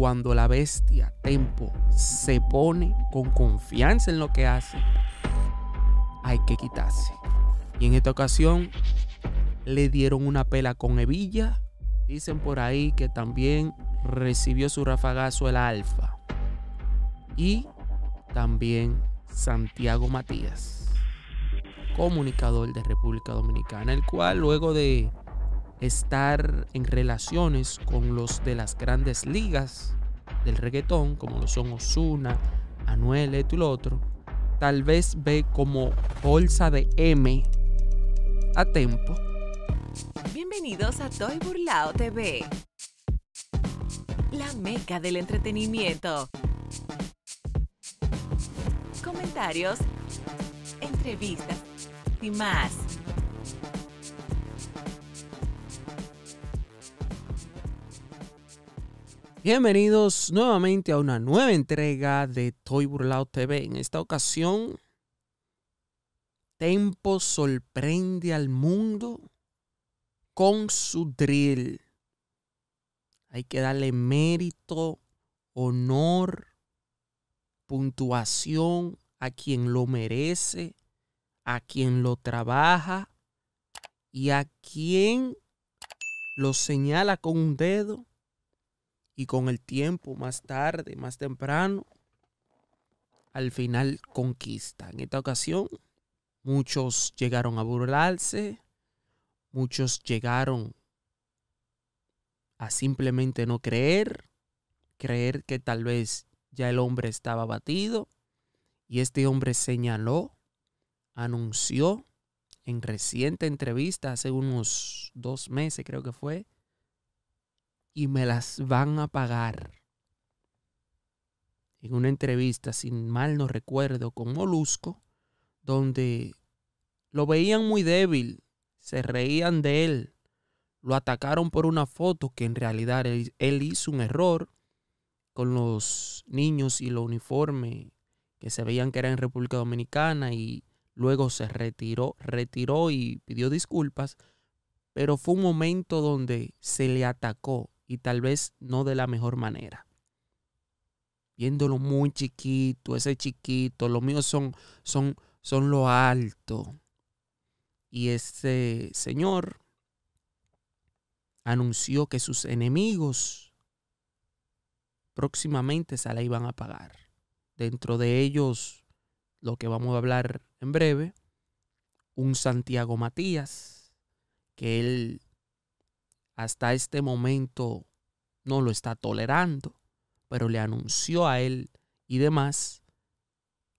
cuando la bestia Tempo se pone con confianza en lo que hace, hay que quitarse. Y en esta ocasión le dieron una pela con hebilla. Dicen por ahí que también recibió su rafagazo el Alfa. Y también Santiago Matías, comunicador de República Dominicana, el cual luego de estar en relaciones con los de las grandes ligas del reggaetón, como lo son Osuna, Anuel, esto y otro, tal vez ve como bolsa de M a tempo. Bienvenidos a Toy Burlao TV, la meca del entretenimiento. Comentarios, entrevistas y más. Bienvenidos nuevamente a una nueva entrega de Toy Burlao TV. En esta ocasión, Tempo sorprende al mundo con su drill. Hay que darle mérito, honor, puntuación a quien lo merece, a quien lo trabaja y a quien lo señala con un dedo y con el tiempo, más tarde, más temprano, al final conquista. En esta ocasión, muchos llegaron a burlarse, muchos llegaron a simplemente no creer, creer que tal vez ya el hombre estaba batido. Y este hombre señaló, anunció en reciente entrevista hace unos dos meses, creo que fue, y me las van a pagar. En una entrevista, sin mal no recuerdo, con Molusco, donde lo veían muy débil, se reían de él, lo atacaron por una foto que en realidad él, hizo un error con los niños y lo uniforme que se veían que era en República Dominicana y luego se retiró, retiró y pidió disculpas, pero fue un momento donde se le atacó y tal vez no de la mejor manera. Viéndolo muy chiquito, ese chiquito, los míos son, son, son lo alto. Y ese Señor anunció que sus enemigos próximamente se la iban a pagar. Dentro de ellos, lo que vamos a hablar en breve, un Santiago Matías, que él hasta este momento no lo está tolerando, pero le anunció a él y demás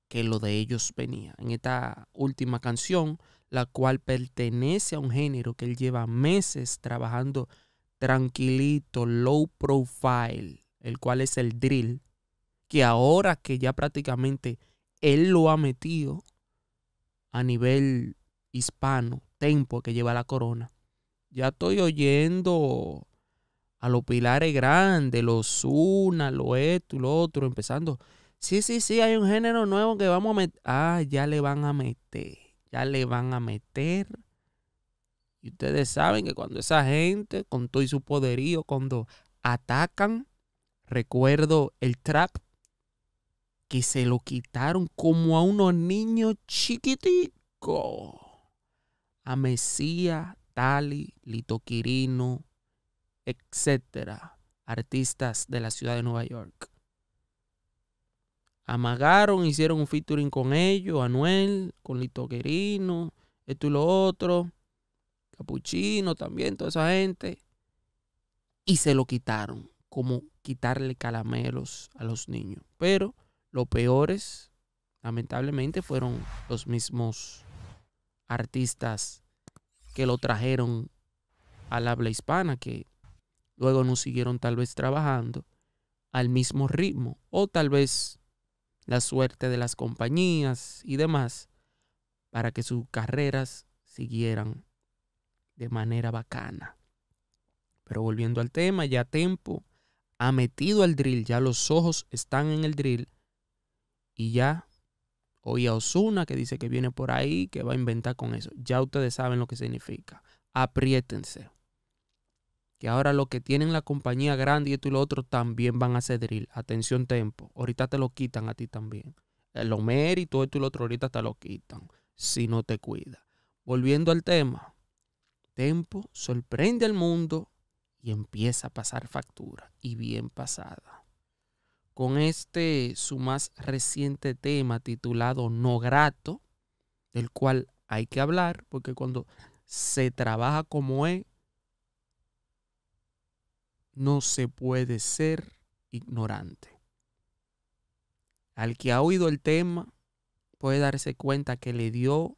que lo de ellos venía. En esta última canción, la cual pertenece a un género que él lleva meses trabajando tranquilito, low profile, el cual es el drill, que ahora que ya prácticamente él lo ha metido a nivel hispano, tempo que lleva la corona, ya estoy oyendo a los pilares grandes, los una, lo esto y lo otro, empezando. Sí, sí, sí, hay un género nuevo que vamos a meter. Ah, ya le van a meter. Ya le van a meter. Y ustedes saben que cuando esa gente, con todo su poderío, cuando atacan, recuerdo el trap, que se lo quitaron como a unos niños chiquiticos. A Mesías Tali, Lito Quirino, etcétera, artistas de la ciudad de Nueva York. Amagaron, hicieron un featuring con ellos, Anuel, con Lito Quirino, esto y lo otro, Capuchino también, toda esa gente. Y se lo quitaron, como quitarle calamelos a los niños. Pero lo peores, lamentablemente, fueron los mismos artistas que lo trajeron al habla hispana, que luego no siguieron tal vez trabajando al mismo ritmo, o tal vez la suerte de las compañías y demás, para que sus carreras siguieran de manera bacana. Pero volviendo al tema, ya Tempo ha metido al drill, ya los ojos están en el drill y ya oye a Osuna que dice que viene por ahí, que va a inventar con eso. Ya ustedes saben lo que significa. Apriétense. Que ahora los que tienen la compañía grande y esto y lo otro también van a ceder. Atención, Tempo Ahorita te lo quitan a ti también. Eh, los méritos, esto y lo otro, ahorita te lo quitan. Si no te cuidas. Volviendo al tema. Tempo sorprende al mundo y empieza a pasar factura. Y bien pasada con este su más reciente tema titulado No Grato, del cual hay que hablar, porque cuando se trabaja como es, no se puede ser ignorante. Al que ha oído el tema puede darse cuenta que le dio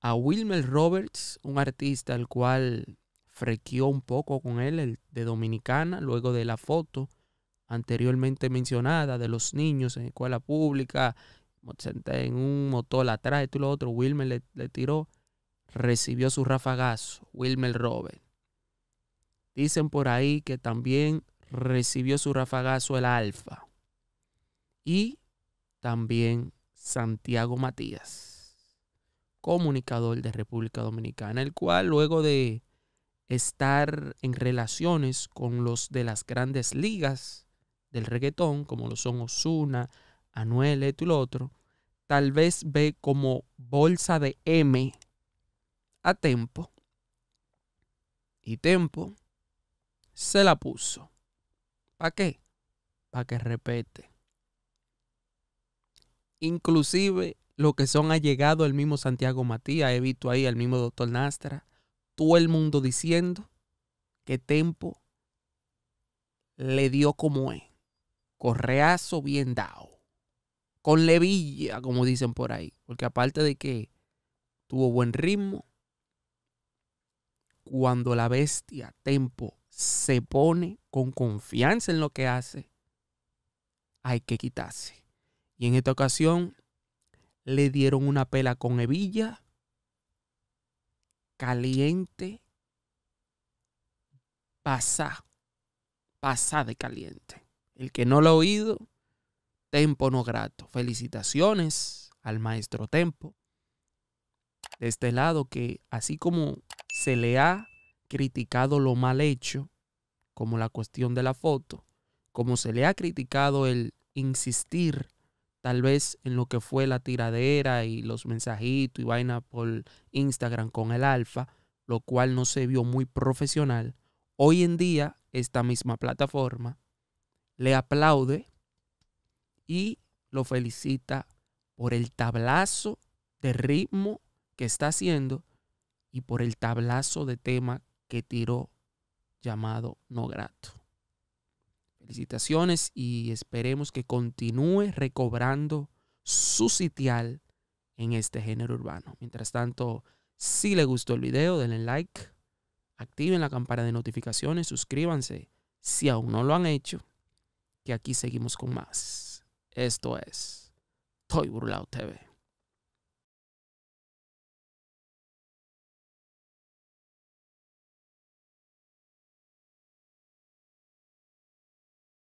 a Wilmer Roberts, un artista al cual frequeó un poco con él, el de Dominicana, luego de la foto anteriormente mencionada de los niños en escuela pública, en un motor atrás, y y lo otro, Wilmer le, le tiró, recibió su rafagazo, Wilmer Robert. Dicen por ahí que también recibió su rafagazo el Alfa y también Santiago Matías, comunicador de República Dominicana, el cual luego de estar en relaciones con los de las grandes ligas, del reggaetón, como lo son Osuna, Anuel, esto y lo otro, tal vez ve como bolsa de M a Tempo. Y Tempo se la puso. ¿Para qué? Para que repete. Inclusive lo que son ha llegado el mismo Santiago Matías, he visto ahí al mismo doctor Nastra, todo el mundo diciendo que Tempo le dio como es correazo bien dado, con levilla, como dicen por ahí, porque aparte de que tuvo buen ritmo, cuando la bestia Tempo se pone con confianza en lo que hace, hay que quitarse. Y en esta ocasión le dieron una pela con levilla caliente, pasa pasá de caliente. El que no lo ha oído, tempo no grato. Felicitaciones al maestro tempo. De este lado que así como se le ha criticado lo mal hecho, como la cuestión de la foto, como se le ha criticado el insistir tal vez en lo que fue la tiradera y los mensajitos y vaina por Instagram con el alfa, lo cual no se vio muy profesional, hoy en día esta misma plataforma le aplaude y lo felicita por el tablazo de ritmo que está haciendo y por el tablazo de tema que tiró llamado No Grato. Felicitaciones y esperemos que continúe recobrando su sitial en este género urbano. Mientras tanto, si le gustó el video, denle like, activen la campana de notificaciones, suscríbanse si aún no lo han hecho que aquí seguimos con más. Esto es Toy Burlao TV.